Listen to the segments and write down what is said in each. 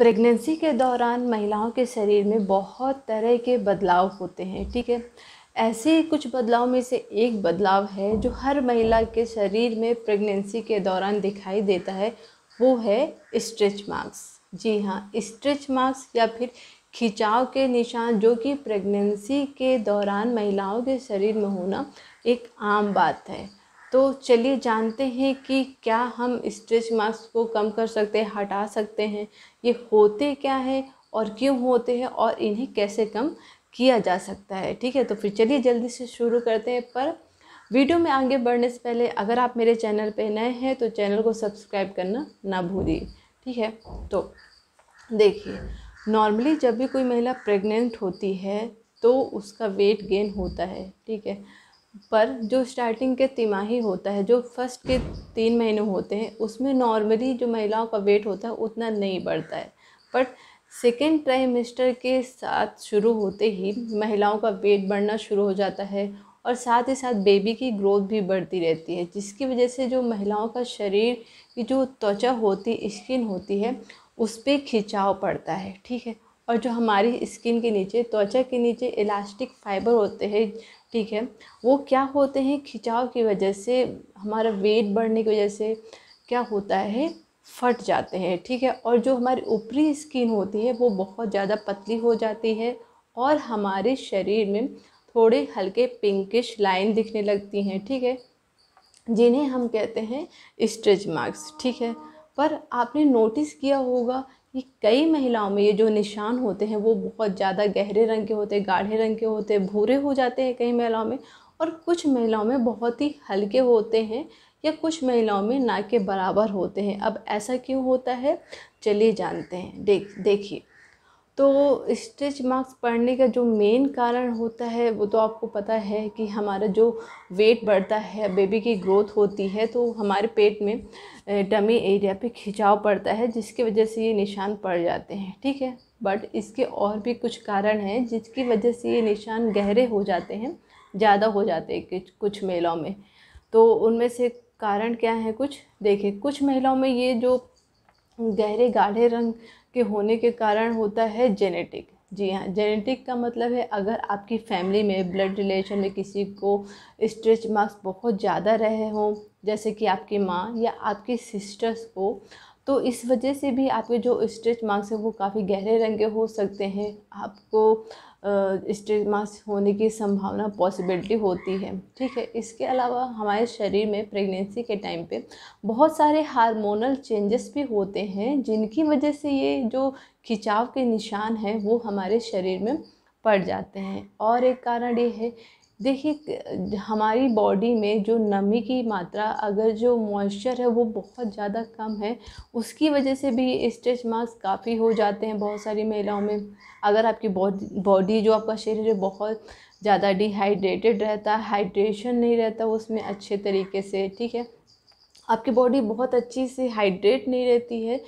pregnancy के दौरान महिलाओं के शरीर में बहुत तरह के बदलाव होते हैं ठीक है ऐसे कुछ बदलाव में से एक बदलाव है जो हर महिला के शरीर में प्रेगनेंसी के दौरान दिखाई देता है वो है स्ट्रेच मार्क्स जी हाँ स्ट्रेच मार्क्स या फिर खिंचाव के निशान जो कि प्रेगनेंसी के दौरान महिलाओं के शरीर में होना एक आम बात है तो चलिए जानते हैं कि क्या हम स्ट्रेच मार्क्स को कम कर सकते हैं हटा सकते हैं ये होते क्या है और क्यों होते हैं और इन्हें कैसे कम किया जा सकता है ठीक है तो फिर चलिए जल्दी से शुरू करते हैं पर वीडियो में आगे बढ़ने से पहले अगर आप मेरे चैनल पे नए हैं तो चैनल को सब्सक्राइब करना ना भूलिए ठीक है तो देखिए नॉर्मली जब भी कोई महिला प्रेग्नेंट होती है तो उसका वेट गेन होता है ठीक है पर जो स्टार्टिंग के तिमाही होता है जो फर्स्ट के तीन महीने होते हैं उसमें नॉर्मली जो महिलाओं का वेट होता है उतना नहीं बढ़ता है बट सेकेंड ट्राइमेस्टर के साथ शुरू होते ही महिलाओं का वेट बढ़ना शुरू हो जाता है और साथ ही साथ बेबी की ग्रोथ भी बढ़ती रहती है जिसकी वजह से जो महिलाओं का शरीर की जो त्वचा होती स्किन होती है उस पर खिंचाव पड़ता है ठीक है और जो हमारी स्किन के नीचे त्वचा के नीचे इलास्टिक फाइबर होते हैं ठीक है वो क्या होते हैं खिंचाव की वजह से हमारा वेट बढ़ने की वजह से क्या होता है फट जाते हैं ठीक है और जो हमारी ऊपरी स्किन होती है वो बहुत ज़्यादा पतली हो जाती है और हमारे शरीर में थोड़े हल्के पिंकिश लाइन दिखने लगती हैं ठीक है जिन्हें हम कहते हैं स्ट्रेच मार्क्स ठीक है पर आपने नोटिस किया होगा ये कई महिलाओं में ये जो निशान होते हैं वो बहुत ज़्यादा गहरे रंग के होते हैं गाढ़े रंग के होते हैं भूरे हो जाते हैं कई महिलाओं में और कुछ महिलाओं में बहुत ही हल्के होते हैं या कुछ महिलाओं में ना के बराबर होते हैं अब ऐसा क्यों होता है चलिए जानते हैं देख देखिए तो स्ट्रेच मार्क्स पड़ने का जो मेन कारण होता है वो तो आपको पता है कि हमारा जो वेट बढ़ता है बेबी की ग्रोथ होती है तो हमारे पेट में डमी एरिया पे खिंचाव पड़ता है जिसकी वजह से ये निशान पड़ जाते हैं ठीक है बट इसके और भी कुछ कारण हैं जिसकी वजह से ये निशान गहरे हो जाते हैं ज़्यादा हो जाते हैं कुछ कुछ महिलाओं में तो उनमें से कारण क्या है कुछ देखिए कुछ महिलाओं में ये जो गहरे गाढ़े रंग के होने के कारण होता है जेनेटिक जी हाँ जेनेटिक का मतलब है अगर आपकी फैमिली में ब्लड रिलेशन में किसी को स्ट्रेच मार्क्स बहुत ज़्यादा रहे हों जैसे कि आपकी माँ या आपकी सिस्टर्स को तो इस वजह से भी आपके जो स्ट्रेच मार्क्स हैं वो काफ़ी गहरे रंग के हो सकते हैं आपको स्टेमास होने की संभावना पॉसिबिलिटी होती है ठीक है इसके अलावा हमारे शरीर में प्रेगनेंसी के टाइम पे बहुत सारे हार्मोनल चेंजेस भी होते हैं जिनकी वजह से ये जो खिंचाव के निशान हैं वो हमारे शरीर में पड़ जाते हैं और एक कारण ये है देखिए हमारी बॉडी में जो नमी की मात्रा अगर जो मॉइस्चर है वो बहुत ज़्यादा कम है उसकी वजह से भी स्ट्रेच मार्क्स काफ़ी हो जाते हैं बहुत सारी महिलाओं में अगर आपकी बॉडी बॉडी जो आपका शरीर है बहुत ज़्यादा डिहाइड्रेटेड रहता है हाइड्रेशन नहीं रहता उसमें अच्छे तरीके से ठीक है आपकी बॉडी बहुत अच्छी से हाइड्रेट नहीं रहती है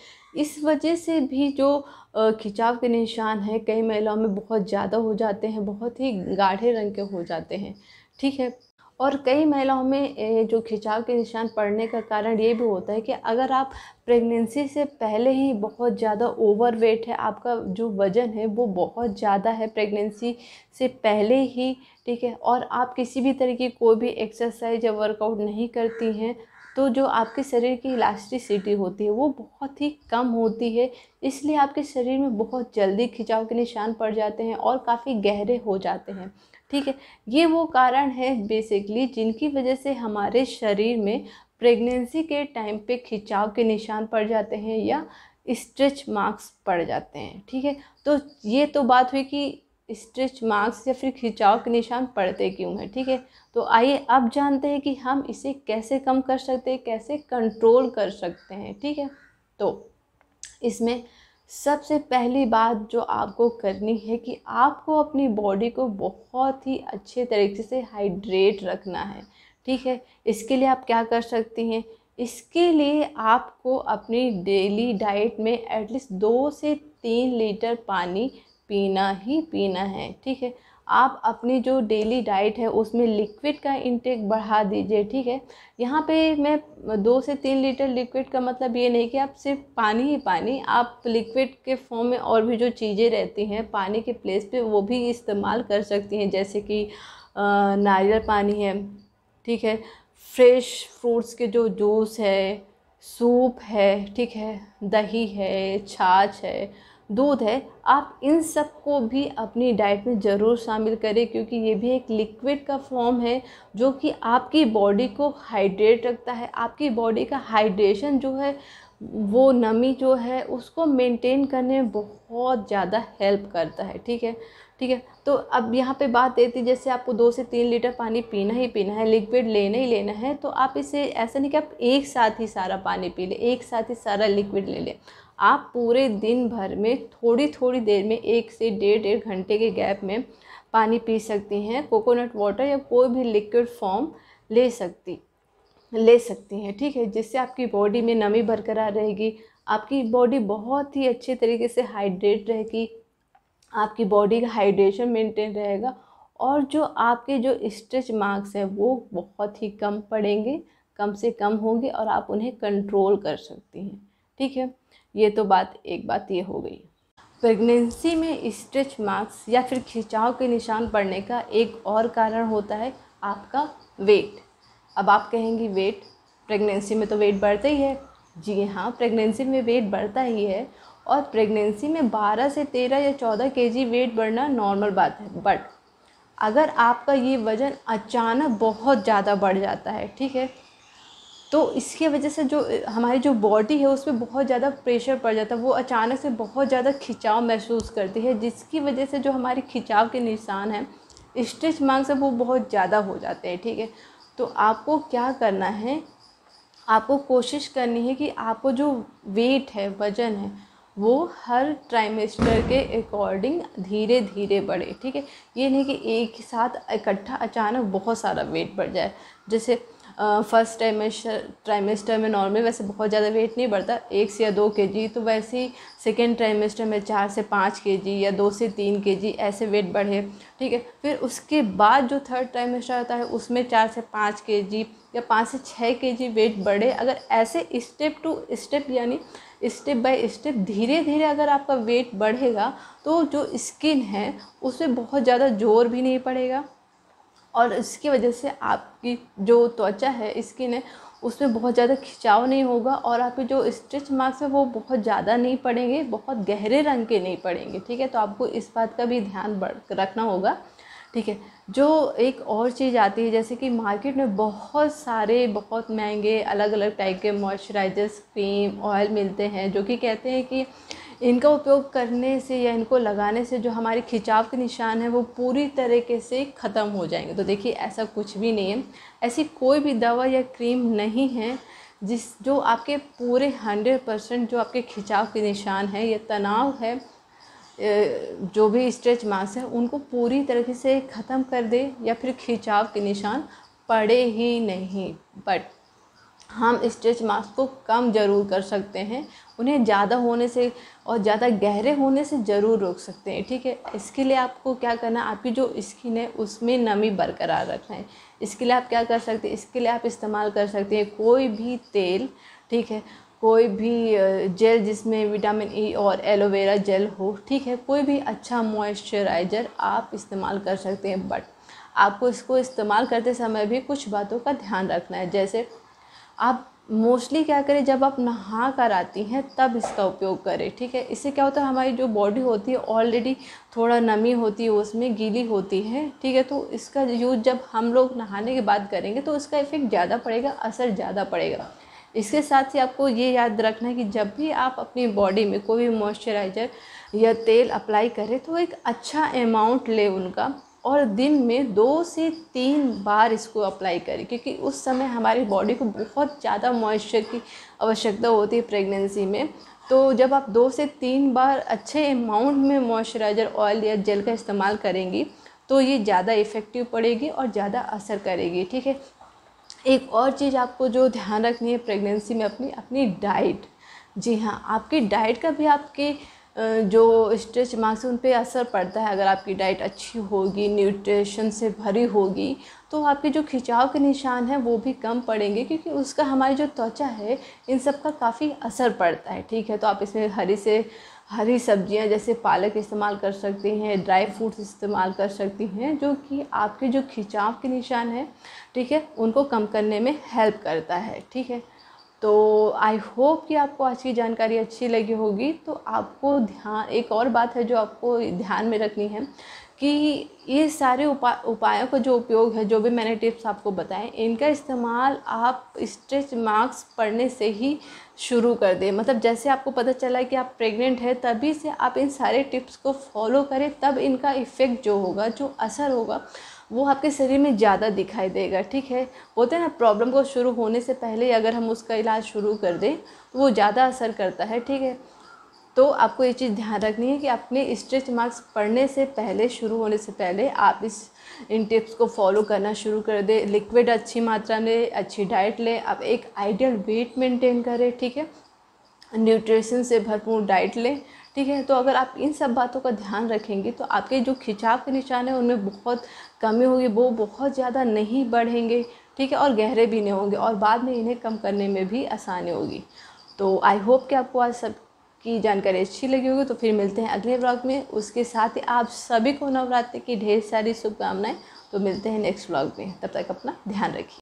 इस वजह से भी जो खिंचाव के निशान हैं कई महिलाओं में बहुत ज़्यादा हो जाते हैं बहुत ही गाढ़े रंग के हो जाते हैं ठीक है और कई महिलाओं में जो खिंचाव के निशान पड़ने का कारण ये भी होता है कि अगर आप प्रेगनेंसी से पहले ही बहुत ज़्यादा ओवर वेट है आपका जो वज़न है वो बहुत ज़्यादा है प्रेगनेंसी से पहले ही ठीक है और आप किसी भी तरह की कोई भी एक्सरसाइज या वर्कआउट नहीं करती हैं तो जो आपके शरीर की इलास्टिसिटी होती है वो बहुत ही कम होती है इसलिए आपके शरीर में बहुत जल्दी खिंचाव के निशान पड़ जाते हैं और काफ़ी गहरे हो जाते हैं ठीक है ये वो कारण है बेसिकली जिनकी वजह से हमारे शरीर में प्रेगनेंसी के टाइम पे खिंचाव के निशान पड़ जाते हैं या स्ट्रेच मार्क्स पड़ जाते हैं ठीक है तो ये तो बात हुई कि स्ट्रेच मार्क्स या फिर खिंचाव के निशान पड़ते क्यों हैं ठीक है तो आइए अब जानते हैं कि हम इसे कैसे कम कर सकते हैं कैसे कंट्रोल कर सकते हैं ठीक है तो इसमें सबसे पहली बात जो आपको करनी है कि आपको अपनी बॉडी को बहुत ही अच्छे तरीके से हाइड्रेट रखना है ठीक है इसके लिए आप क्या कर सकती हैं इसके लिए आपको अपनी डेली डाइट में एटलीस्ट दो से तीन लीटर पानी पीना ही पीना है ठीक है आप अपनी जो डेली डाइट है उसमें लिक्विड का इंटेक बढ़ा दीजिए ठीक है यहाँ पे मैं दो से तीन लीटर लिक्विड का मतलब ये नहीं कि आप सिर्फ पानी ही पानी आप लिक्विड के फॉर्म में और भी जो चीज़ें रहती हैं पानी के प्लेस पे वो भी इस्तेमाल कर सकती हैं जैसे कि नारियल पानी है ठीक है फ्रेश फ्रूट्स के जो जूस है सूप है ठीक है दही है छाछ है दूध है आप इन सब को भी अपनी डाइट में ज़रूर शामिल करें क्योंकि ये भी एक लिक्विड का फॉर्म है जो कि आपकी बॉडी को हाइड्रेट रखता है आपकी बॉडी का हाइड्रेशन जो है वो नमी जो है उसको मेंटेन करने में बहुत ज़्यादा हेल्प करता है ठीक है ठीक है तो अब यहाँ पे बात देती जैसे आपको दो से तीन लीटर पानी पीना ही पीना है लिक्विड लेना ही लेना है तो आप इसे ऐसा नहीं कि आप एक साथ ही सारा पानी पी लें एक साथ ही सारा लिक्विड ले लें आप पूरे दिन भर में थोड़ी थोड़ी देर में एक से डेढ़ डेढ़ घंटे के गैप में पानी पी सकती हैं कोकोनट वाटर या कोई भी लिक्विड फॉर्म ले सकती ले सकती हैं ठीक है जिससे आपकी बॉडी में नमी बरकरार रहेगी आपकी बॉडी बहुत ही अच्छे तरीके से हाइड्रेट रहेगी आपकी बॉडी का हाइड्रेशन मेंटेन रहेगा और जो आपके जो स्ट्रेच मार्क्स हैं वो बहुत ही कम पड़ेंगे कम से कम होंगे और आप उन्हें कंट्रोल कर सकती हैं ठीक है ये तो बात एक बात ये हो गई प्रेगनेंसी में स्ट्रेच मार्क्स या फिर खिंचाव के निशान पड़ने का एक और कारण होता है आपका वेट अब आप कहेंगी वेट प्रेगनेंसी में तो वेट बढ़ता ही है जी हाँ प्रेगनेंसी में वेट बढ़ता ही है और प्रेगनेंसी में 12 से 13 या 14 जी वेट बढ़ना नॉर्मल बात है बट अगर आपका ये वज़न अचानक बहुत ज़्यादा बढ़ जाता है ठीक है तो इसके वजह से जो हमारी जो बॉडी है उस पर बहुत ज़्यादा प्रेशर पड़ जाता है वो अचानक से बहुत ज़्यादा खिंचाव महसूस करती है जिसकी वजह से जो हमारे खिंचाव के निशान हैं स्ट्रेच मार्क्स से वो बहुत ज़्यादा हो जाते हैं ठीक है तो आपको क्या करना है आपको कोशिश करनी है कि आपको जो वेट है वज़न है वो हर ट्राइमेस्टर के अकॉर्डिंग धीरे धीरे बढ़े ठीक है ये नहीं कि एक ही साथ इकट्ठा अचानक बहुत सारा वेट बढ़ जाए जैसे फर्स्ट ट्राइमेस्टर ट्राइमेस्टर में नॉर्मल वैसे बहुत ज़्यादा वेट नहीं बढ़ता एक से या दो के जी तो वैसे ही सेकेंड ट्राइमेस्टर में चार से पाँच के जी या दो से तीन के जी ऐसे वेट बढ़े ठीक है फिर उसके बाद जो थर्ड ट्राइमेस्टर आता है उसमें चार से पाँच के जी या पाँच से छः के जी वेट बढ़े अगर ऐसे स्टेप टू स्टेप यानी स्टेप बाय स्टेप धीरे धीरे अगर आपका वेट बढ़ेगा तो जो स्किन है उसमें बहुत ज़्यादा जोर भी नहीं पड़ेगा और इसकी वजह से आपकी जो त्वचा है स्किन है उसमें बहुत ज़्यादा खिंचाव नहीं होगा और आपके जो स्ट्रेच मार्क्स हैं वो बहुत ज़्यादा नहीं पड़ेंगे बहुत गहरे रंग के नहीं पड़ेंगे ठीक है तो आपको इस बात का भी ध्यान रखना होगा ठीक है जो एक और चीज़ आती है जैसे कि मार्केट में बहुत सारे बहुत महंगे अलग अलग टाइप के मॉइस्चराइजर्स क्रीम ऑयल मिलते हैं जो कि कहते हैं कि इनका उपयोग करने से या इनको लगाने से जो हमारे खिंचाव के निशान हैं वो पूरी तरीके से ख़त्म हो जाएंगे तो देखिए ऐसा कुछ भी नहीं है ऐसी कोई भी दवा या क्रीम नहीं है जिस जो आपके पूरे हंड्रेड परसेंट जो आपके खिंचाव के निशान है या तनाव है जो भी स्ट्रेच मार्क्स हैं उनको पूरी तरीके से ख़त्म कर दे या फिर खिंचाव के निशान पड़े ही नहीं बट हम स्ट्रेच मार्क्स को कम ज़रूर कर सकते हैं उन्हें ज़्यादा होने से और ज़्यादा गहरे होने से ज़रूर रोक सकते हैं ठीक है इसके लिए आपको क्या करना है आपकी जो स्किन है उसमें नमी बरकरार रखना है इसके लिए आप क्या कर सकते हैं इसके लिए आप इस्तेमाल कर सकते हैं कोई भी तेल ठीक है कोई भी जेल जिसमें विटामिन ई e और एलोवेरा जेल हो ठीक है कोई भी अच्छा मॉइस्चराइज़र आप इस्तेमाल कर सकते हैं बट आपको इसको इस्तेमाल करते समय भी कुछ बातों का ध्यान रखना है जैसे आप मोस्टली क्या करें जब आप नहा कर आती हैं तब इसका उपयोग करें ठीक है इससे क्या होता है हमारी जो बॉडी होती है ऑलरेडी थोड़ा नमी होती है उसमें गीली होती है ठीक है तो इसका यूज़ जब हम लोग नहाने के बाद करेंगे तो इसका इफ़ेक्ट ज़्यादा पड़ेगा असर ज़्यादा पड़ेगा इसके साथ ही आपको ये याद रखना है कि जब भी आप अपनी बॉडी में कोई भी मॉइस्चराइज़र या तेल अप्लाई करें तो एक अच्छा अमाउंट ले उनका और दिन में दो से तीन बार इसको अप्लाई करें क्योंकि उस समय हमारी बॉडी को बहुत ज़्यादा मॉइस्चर की आवश्यकता होती है प्रेगनेंसी में तो जब आप दो से तीन बार अच्छे अमाउंट में मॉइस्चराइज़र ऑयल या जेल का इस्तेमाल करेंगी तो ये ज़्यादा इफ़ेक्टिव पड़ेगी और ज़्यादा असर करेगी ठीक है एक और चीज़ आपको जो ध्यान रखनी है प्रेगनेंसी में अपनी अपनी डाइट जी हाँ आपकी डाइट का भी आपके जो स्ट्रेच मार्क्स उन पर असर पड़ता है अगर आपकी डाइट अच्छी होगी न्यूट्रिशन से भरी होगी तो आपके जो खिंचाव के निशान हैं वो भी कम पड़ेंगे क्योंकि उसका हमारी जो त्वचा है इन सब का काफ़ी असर पड़ता है ठीक है तो आप इसमें हरी से हरी सब्जियां जैसे पालक इस्तेमाल कर सकती हैं ड्राई फ्रूट्स इस्तेमाल कर सकती हैं जो कि आपके जो खिंचाव के निशान हैं ठीक है उनको कम करने में हेल्प करता है ठीक है तो आई होप कि आपको आज की जानकारी अच्छी लगी होगी तो आपको ध्यान एक और बात है जो आपको ध्यान में रखनी है कि ये सारे उपा उपायों का जो उपयोग है जो भी मैंने टिप्स आपको बताए इनका इस्तेमाल आप स्ट्रेच मार्क्स पढ़ने से ही शुरू कर दें मतलब जैसे आपको पता चला कि आप प्रेग्नेंट है तभी से आप इन सारे टिप्स को फॉलो करें तब इनका इफ़ेक्ट जो होगा जो असर होगा वो आपके शरीर में ज़्यादा दिखाई देगा ठीक है बोलते हैं ना प्रॉब्लम को शुरू होने से पहले अगर हम उसका इलाज शुरू कर दें तो वो ज़्यादा असर करता है ठीक है तो आपको ये चीज़ ध्यान रखनी है कि अपने स्ट्रेच मार्क्स पढ़ने से पहले शुरू होने से पहले आप इस इन टिप्स को फॉलो करना शुरू कर दें लिक्विड अच्छी मात्रा में अच्छी डाइट लें आप एक आइडियल वेट मेंटेन करें ठीक है न्यूट्रिशन से भरपूर डाइट लें ठीक है तो अगर आप इन सब बातों का ध्यान रखेंगे तो आपके जो खिंचाव के निशान है उनमें बहुत कमी होगी वो बहुत ज़्यादा नहीं बढ़ेंगे ठीक है और गहरे भी नहीं होंगे और बाद में इन्हें कम करने में भी आसानी होगी तो आई होप कि आपको आज सब की जानकारी अच्छी लगी होगी तो फिर मिलते हैं अगले ब्लॉग में उसके साथ ही आप सभी को नवरात्रि की ढेर सारी शुभकामनाएं तो मिलते हैं नेक्स्ट ब्लॉग में तब तक अपना ध्यान रखिए